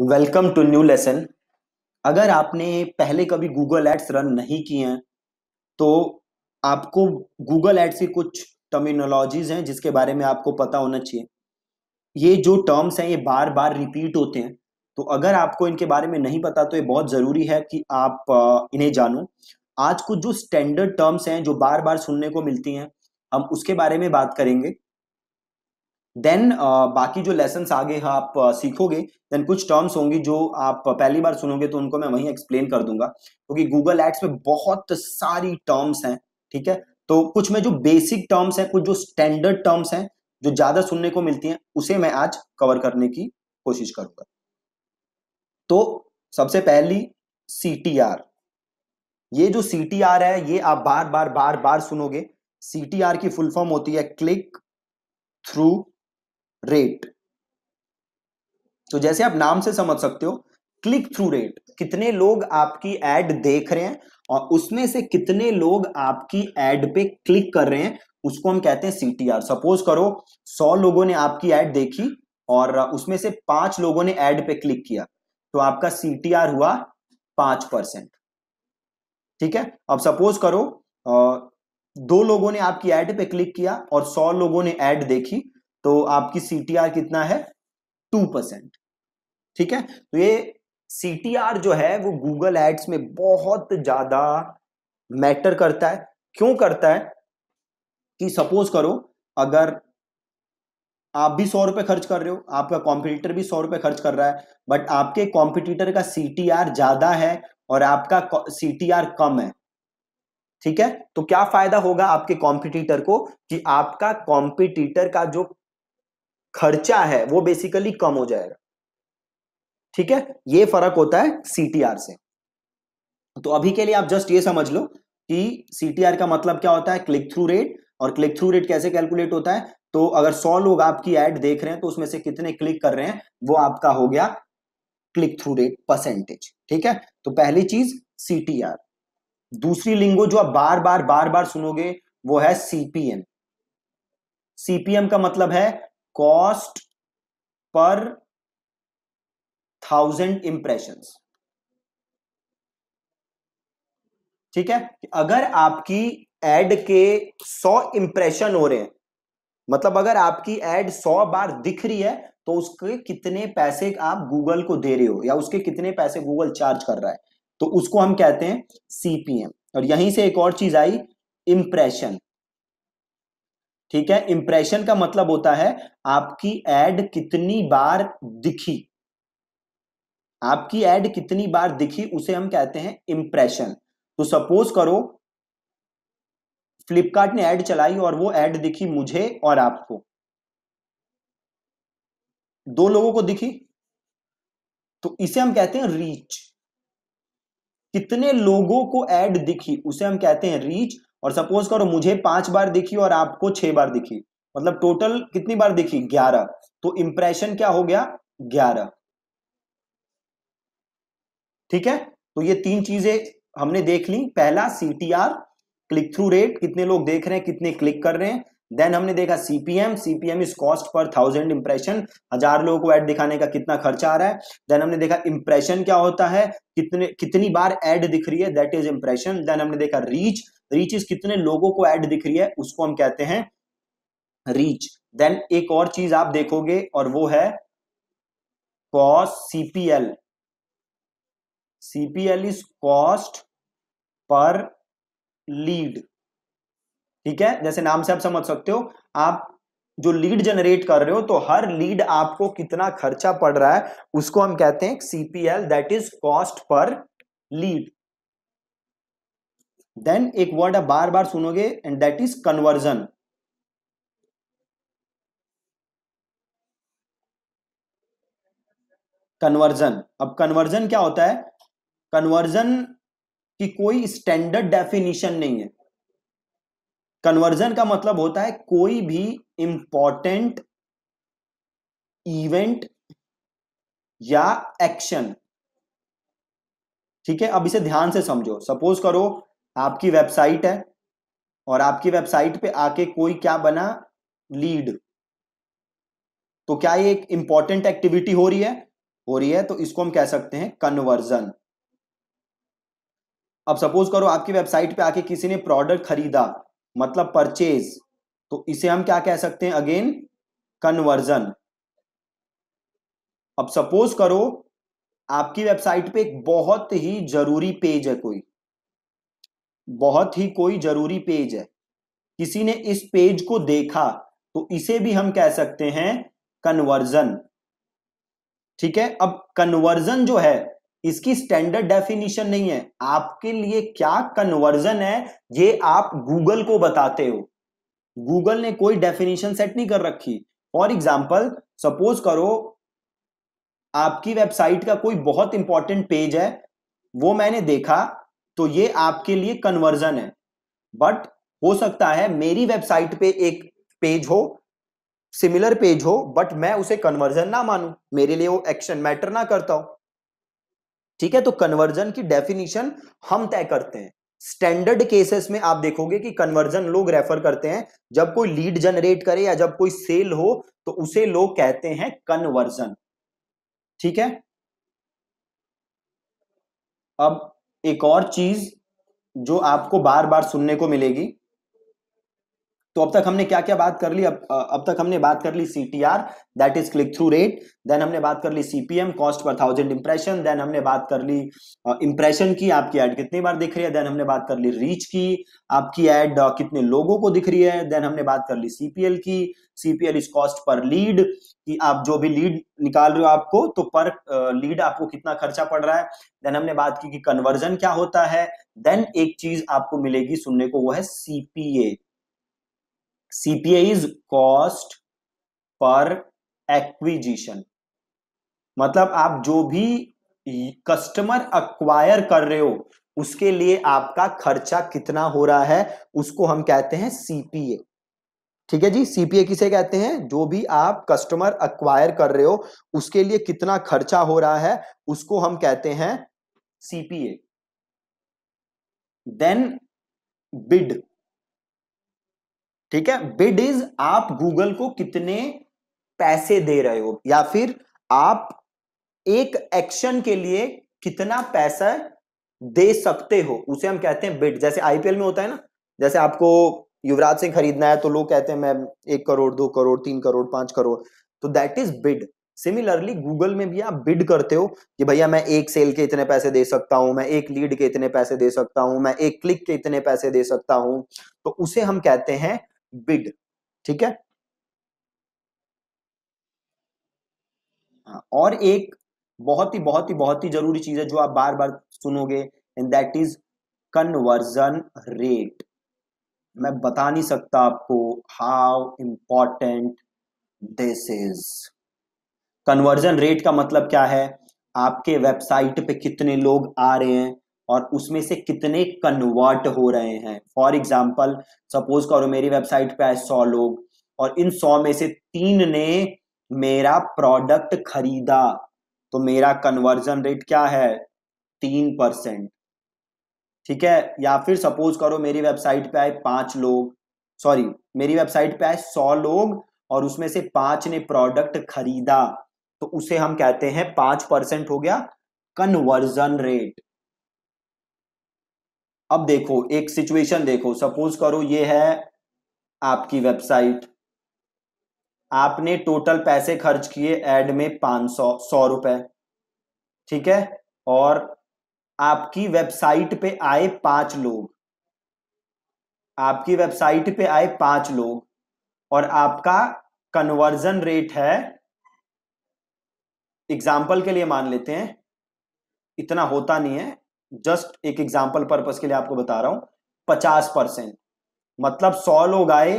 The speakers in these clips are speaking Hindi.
वेलकम टू न्यू लेसन अगर आपने पहले कभी गूगल एड्स रन नहीं किए हैं तो आपको गूगल एड्स की कुछ टर्मिनोलॉजीज हैं जिसके बारे में आपको पता होना चाहिए ये जो टर्म्स हैं ये बार बार रिपीट होते हैं तो अगर आपको इनके बारे में नहीं पता तो ये बहुत ज़रूरी है कि आप इन्हें जानो आज कुछ जो स्टैंडर्ड टर्म्स हैं जो बार बार सुनने को मिलती हैं हम उसके बारे में बात करेंगे देन uh, बाकी जो लेसन आगे आप uh, सीखोगे देन कुछ टर्म्स होंगी जो आप पहली बार सुनोगे तो उनको मैं वहीं एक्सप्लेन कर दूंगा क्योंकि गूगल एड्स में बहुत सारी टर्म्स हैं ठीक है तो कुछ में जो बेसिक टर्म्स हैं कुछ जो स्टैंडर्ड टर्म्स हैं जो ज्यादा सुनने को मिलती हैं उसे मैं आज कवर करने की कोशिश करूंगा तो सबसे पहली सी ये जो सी है ये आप बार बार बार बार सुनोगे सी की फुल फॉर्म होती है क्लिक थ्रू रेट तो जैसे आप नाम से समझ सकते हो क्लिक थ्रू रेट कितने लोग आपकी एड देख रहे हैं और उसमें से कितने लोग आपकी एड पे क्लिक कर रहे हैं उसको हम कहते हैं सीटीआर सपोज करो सौ लोगों ने आपकी एड देखी और उसमें से पांच लोगों ने एड पे क्लिक किया तो आपका सीटीआर हुआ पांच परसेंट ठीक है अब सपोज करो दो लोगों ने आपकी एड पे क्लिक किया और सौ लोगों ने एड देखी तो आपकी सी कितना है टू परसेंट ठीक है तो ये सी जो है वो गूगल एड्स में बहुत ज्यादा मैटर करता है क्यों करता है कि सपोज करो अगर आप भी सौ रुपए खर्च कर रहे हो आपका कॉम्पिटिटर भी सौ रुपए खर्च कर रहा है बट आपके कॉम्पिटिटर का सी ज्यादा है और आपका सी कम है ठीक है तो क्या फायदा होगा आपके कॉम्पिटिटर को कि आपका कॉम्पिटिटर का जो खर्चा है वो बेसिकली कम हो जाएगा ठीक है ये फर्क होता है सीटीआर से तो अभी के लिए आप जस्ट ये समझ लो कि सीटीआर का मतलब क्या होता है क्लिक थ्रू रेट और क्लिक थ्रू रेट कैसे कैलकुलेट होता है तो अगर सौ लोग आपकी एड देख रहे हैं तो उसमें से कितने क्लिक कर रहे हैं वो आपका हो गया क्लिक थ्रू रेट परसेंटेज ठीक है तो पहली चीज सीटीआर दूसरी लिंगो जो आप बार बार बार बार सुनोगे वो है सीपीएम सीपीएम का मतलब है कॉस्ट पर थाउजेंड इंप्रेशन ठीक है अगर आपकी एड के सौ इंप्रेशन हो रहे हैं मतलब अगर आपकी एड सौ बार दिख रही है तो उसके कितने पैसे आप गूगल को दे रहे हो या उसके कितने पैसे गूगल चार्ज कर रहा है तो उसको हम कहते हैं सीपीएम और यहीं से एक और चीज आई इंप्रेशन ठीक है इंप्रेशन का मतलब होता है आपकी एड कितनी बार दिखी आपकी एड कितनी बार दिखी उसे हम कहते हैं इंप्रेशन तो सपोज करो फ्लिपकार्ट ने एड चलाई और वो एड दिखी मुझे और आपको दो लोगों को दिखी तो इसे हम कहते हैं रीच कितने लोगों को एड दिखी उसे हम कहते हैं रीच और सपोज करो मुझे पांच बार दिखी और आपको छह बार दिखी मतलब टोटल कितनी बार दिखी ग्यारह तो इंप्रेशन क्या हो गया ग्यारह ठीक है तो ये तीन चीजें हमने देख ली पहला सीटीआर क्लिक थ्रू रेट कितने लोग देख रहे हैं कितने क्लिक कर रहे हैं देन हमने देखा CPM CPM is cost per thousand impression हजार लोगों को एड दिखाने का कितना खर्चा आ रहा है देन हमने देखा इंप्रेशन क्या होता है कितने कितनी बार एड दिख रही है दैट इज इंप्रेशन देन हमने देखा रीच रीच कितने लोगों को एड दिख रही है उसको हम कहते हैं रीच देन एक और चीज आप देखोगे और वो है cost CPL CPL is cost per lead ठीक है जैसे नाम से आप समझ सकते हो आप जो लीड जनरेट कर रहे हो तो हर लीड आपको कितना खर्चा पड़ रहा है उसको हम कहते हैं CPL that is cost per lead then एक वर्ड आप बार बार सुनोगे and that is conversion conversion अब कन्वर्जन क्या होता है कन्वर्जन की कोई स्टैंडर्ड डेफिनेशन नहीं है कन्वर्जन का मतलब होता है कोई भी इंपॉर्टेंट इवेंट या एक्शन ठीक है अब इसे ध्यान से समझो सपोज करो आपकी वेबसाइट है और आपकी वेबसाइट पे आके कोई क्या बना लीड तो क्या ये एक इंपॉर्टेंट एक्टिविटी हो रही है हो रही है तो इसको हम कह सकते हैं कन्वर्जन अब सपोज करो आपकी वेबसाइट पे आके किसी ने प्रोडक्ट खरीदा मतलब परचेज तो इसे हम क्या कह सकते हैं अगेन कन्वर्जन अब सपोज करो आपकी वेबसाइट पे एक बहुत ही जरूरी पेज है कोई बहुत ही कोई जरूरी पेज है किसी ने इस पेज को देखा तो इसे भी हम कह सकते हैं कन्वर्जन ठीक है अब कन्वर्जन जो है इसकी स्टैंडर्ड डेफिनेशन नहीं है आपके लिए क्या कन्वर्जन है ये आप गूगल को बताते हो गूगल ने कोई डेफिनेशन सेट नहीं कर रखी फॉर एग्जाम्पल सपोज करो आपकी वेबसाइट का कोई बहुत इंपॉर्टेंट पेज है वो मैंने देखा तो ये आपके लिए कन्वर्जन है बट हो सकता है मेरी वेबसाइट पे एक पेज हो सिमिलर पेज हो बट मैं उसे कन्वर्जन ना मानू मेरे लिए वो एक्शन मैटर ना करता हो ठीक है तो कन्वर्जन की डेफिनेशन हम तय करते हैं स्टैंडर्ड केसेस में आप देखोगे कि कन्वर्जन लोग रेफर करते हैं जब कोई लीड जनरेट करे या जब कोई सेल हो तो उसे लोग कहते हैं कन्वर्जन ठीक है अब एक और चीज जो आपको बार बार सुनने को मिलेगी तो अब तक हमने क्या क्या बात कर ली अब अब तक हमने बात कर ली C T R that is click through rate then हमने बात कर ली CPM cost per thousand impression then हमने बात कर ली इंप्रेशन की आपकी एड कितनी बार दिख रही है देन हमने बात कर ली रीच की आपकी एड कितने लोगों को दिख रही है देन हमने बात कर ली सीपीएल की CPL is cost per lead कि आप जो भी लीड निकाल रहे हो आपको तो पर लीड आपको कितना खर्चा पड़ रहा है देन हमने बात की कि कन्वर्जन क्या होता है देन एक चीज आपको मिलेगी सुनने को वो है CPA CPA is cost per acquisition मतलब आप जो भी कस्टमर अक्वायर कर रहे हो उसके लिए आपका खर्चा कितना हो रहा है उसको हम कहते हैं सीपीए ठीक है जी सीपीए किसे कहते हैं जो भी आप कस्टमर अक्वायर कर रहे हो उसके लिए कितना खर्चा हो रहा है उसको हम कहते हैं सीपीए देन बिड ठीक है बिड इज आप गूगल को कितने पैसे दे रहे हो या फिर आप एक एक्शन के लिए कितना पैसा दे सकते हो उसे हम कहते हैं बिड जैसे आईपीएल में होता है ना जैसे आपको युवराज सिंह खरीदना है तो लोग कहते हैं मैं एक करोड़ दो करोड़ तीन करोड़ पांच करोड़ तो that is bid similarly Google में भी आप बिड करते हो कि भैया मैं एक सेल के इतने पैसे दे सकता हूं मैं एक लीड के इतने पैसे दे सकता हूं मैं एक क्लिक के इतने पैसे दे सकता हूं तो उसे हम कहते हैं बिड ठीक है हाँ, और एक बहुत ही बहुत ही बहुत ही जरूरी चीज है जो आप बार बार सुनोगे and that is conversion rate मैं बता नहीं सकता आपको how important this is conversion rate का मतलब क्या है आपके वेबसाइट पे कितने लोग आ रहे हैं और उसमें से कितने कन्वर्ट हो रहे हैं फॉर एग्जाम्पल सपोज करो मेरी वेबसाइट पे आए सौ लोग और इन सौ में से तीन ने मेरा प्रोडक्ट खरीदा तो मेरा कन्वर्जन रेट क्या है तीन परसेंट ठीक है या फिर सपोज करो मेरी वेबसाइट पे आए पांच लोग सॉरी मेरी वेबसाइट पे आए सौ लोग और उसमें से पांच ने प्रोडक्ट खरीदा तो उसे हम कहते हैं पांच परसेंट हो गया कन्वर्जन रेट अब देखो एक सिचुएशन देखो सपोज करो ये है आपकी वेबसाइट आपने टोटल पैसे खर्च किए एड में पांच सौ सौ रुपए ठीक है और आपकी वेबसाइट पे आए पांच लोग आपकी वेबसाइट पे आए पांच लोग और आपका कन्वर्जन रेट है एग्जाम्पल के लिए मान लेते हैं इतना होता नहीं है जस्ट एक एग्जाम्पल पर्पज के लिए आपको बता रहा हूं पचास परसेंट मतलब सौ लोग आए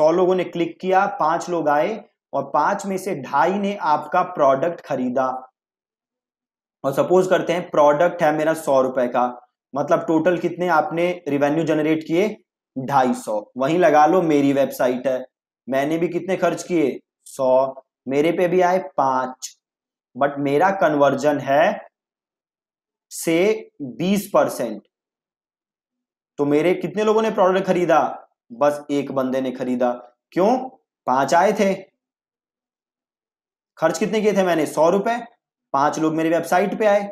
सौ लोगों ने क्लिक किया पांच लोग आए और पांच में से ढाई ने आपका प्रोडक्ट खरीदा और सपोज करते हैं प्रोडक्ट है मेरा सौ रुपए का मतलब टोटल कितने आपने रिवेन्यू जनरेट किए ढाई सौ वहीं लगा लो मेरी वेबसाइट है मैंने भी कितने खर्च किए सौ मेरे पे भी आए पांच बट मेरा कन्वर्जन है से बीस परसेंट तो मेरे कितने लोगों ने प्रोडक्ट खरीदा बस एक बंदे ने खरीदा क्यों पांच आए थे खर्च कितने किए थे मैंने सौ रुपए पांच लोग मेरी वेबसाइट पे आए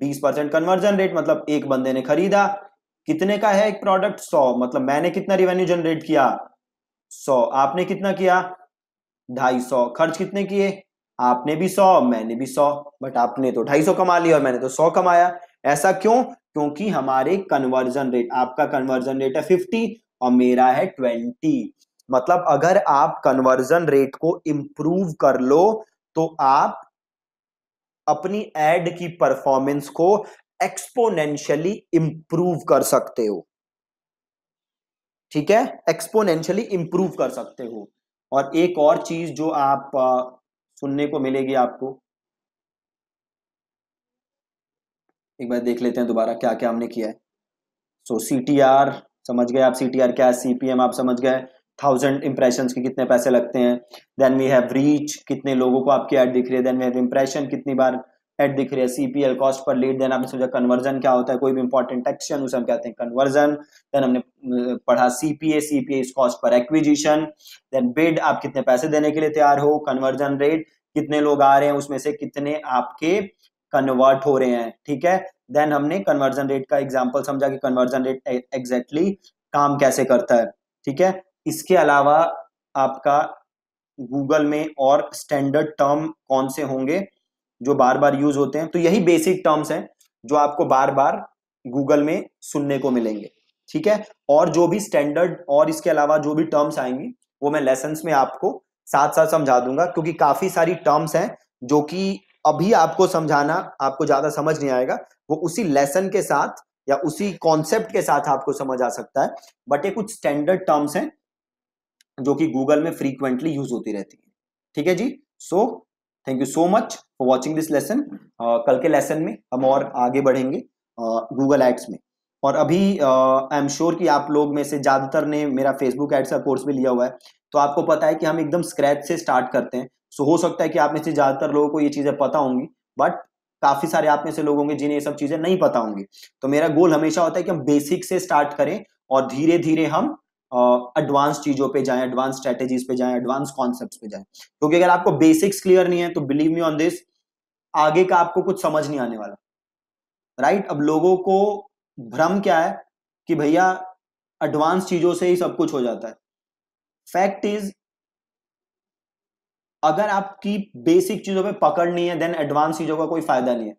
बीस परसेंट कन्वर्जन रेट मतलब एक बंदे ने खरीदा कितने का है एक प्रोडक्ट सौ मतलब मैंने कितना रिवेन्यू जनरेट किया सौ आपने कितना किया ढाई सौ खर्च कितने किए आपने भी सौ मैंने भी सौ बट आपने तो ढाई सौ कमा लिया और मैंने तो सौ कमाया ऐसा क्यों क्योंकि हमारे कन्वर्जन रेट आपका कन्वर्जन रेट है फिफ्टी और मेरा है ट्वेंटी मतलब अगर आप कन्वर्जन रेट को इम्प्रूव कर लो तो आप अपनी एड की परफॉर्मेंस को एक्सपोनेंशियली इंप्रूव कर सकते हो ठीक है एक्सपोनेंशियली इंप्रूव कर सकते हो और एक और चीज जो आप आ, सुनने को मिलेगी आपको एक बार देख लेते हैं दोबारा क्या क्या हमने किया है सो सी समझ गए आप सी क्या है सीपीएम आप समझ गए थाउजेंड इंप्रेशन के कितने पैसे लगते हैं देन वी हैव रीच कितने लोगों को आपकी ऐड दिख रही है देन वी हैव इंप्रेशन कितनी बार एड दिख रही है CPL cost per lead then आपने सोचा कन्वर्जन क्या होता है कोई भी इंपॉर्टेंट एक्शन उसे हम कहते हैं कन्वर्जन देन हमने पढ़ा CPA CPA is cost per acquisition then bid आप कितने पैसे देने के लिए तैयार हो कन्वर्जन रेट कितने लोग आ रहे हैं उसमें से कितने आपके कन्वर्ट हो रहे हैं ठीक है देन हमने कन्वर्जन रेट का एग्जाम्पल समझा कि कन्वर्जन रेट एग्जैक्टली काम कैसे करता है ठीक है इसके अलावा आपका गूगल में और स्टैंडर्ड टर्म कौन से होंगे जो बार बार यूज होते हैं तो यही बेसिक टर्म्स हैं जो आपको बार बार गूगल में सुनने को मिलेंगे ठीक है और जो भी स्टैंडर्ड और इसके अलावा जो भी टर्म्स आएंगी वो मैं लेसन में आपको साथ साथ समझा दूंगा क्योंकि काफी सारी टर्म्स हैं जो कि अभी आपको समझाना आपको ज्यादा समझ नहीं आएगा वो उसी लेसन के साथ या उसी कॉन्सेप्ट के साथ आपको समझ आ सकता है बट ये कुछ स्टैंडर्ड टर्म्स हैं जो कि गूगल में फ्रीक्वेंटली यूज होती रहती है ठीक है जी so thank you so much for watching this lesson कल के लेसन में हम और आगे बढ़ेंगे गूगल uh, एड्स में और अभी आई एम श्योर कि आप लोग में से ज़्यादातर ने मेरा फेसबुक एड्स का कोर्स भी लिया हुआ है तो आपको पता है कि हम एकदम स्क्रैच से स्टार्ट करते हैं सो so, हो सकता है कि आप में से ज़्यादातर लोगों को ये चीज़ें पता होंगी बट काफ़ी सारे आप में से लोग होंगे जिन्हें ये सब चीज़ें नहीं पता होंगी तो मेरा गोल हमेशा होता है कि हम बेसिक से स्टार्ट करें और धीरे धीरे हम एडवांस चीज़ों पे जाएं एडवांस स्ट्रेटेजीज पे जाएं एडवांस कॉन्सेप्ट्स पे जाएं क्योंकि अगर आपको बेसिक्स क्लियर नहीं है तो बिलीव मी ऑन दिस आगे का आपको कुछ समझ नहीं आने वाला राइट right? अब लोगों को भ्रम क्या है कि भैया एडवांस चीज़ों से ही सब कुछ हो जाता है फैक्ट इज अगर आपकी बेसिक चीज़ों पे पकड़ नहीं है देन एडवांस चीज़ों का कोई फायदा नहीं है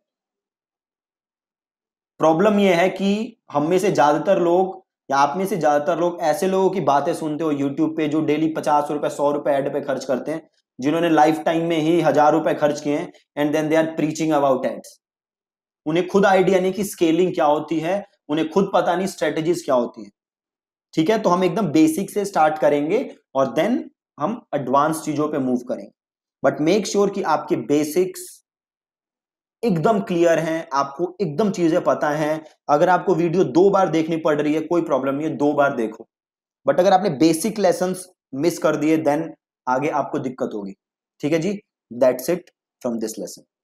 प्रॉब्लम यह है कि हम में से ज़्यादातर लोग या आप में से ज्यादातर लोग ऐसे लोगों की बातें सुनते हो यूट्यूब पे जो डेली पचास रुपए सौ रुपए एड पे खर्च करते हैं जिन्होंने लाइफ टाइम में ही हजार रुपए खर्च किए हैं and then they are preaching about ads उन्हें खुद आइडिया नहीं कि स्केलिंग क्या होती है उन्हें खुद पता नहीं स्ट्रेटेजीज क्या होती है ठीक है तो हम एकदम बेसिक से स्टार्ट करेंगे और देन हम एडवांस चीजों पे मूव करेंगे बट मेक श्योर कि आपके बेसिक्स एकदम क्लियर हैं आपको एकदम चीजें पता हैं अगर आपको वीडियो दो बार देखनी पड़ रही है कोई प्रॉब्लम नहीं है दो बार देखो बट अगर आपने बेसिक लेसन मिस कर दिए देन आगे आपको दिक्कत होगी ठीक है जी that's it from this lesson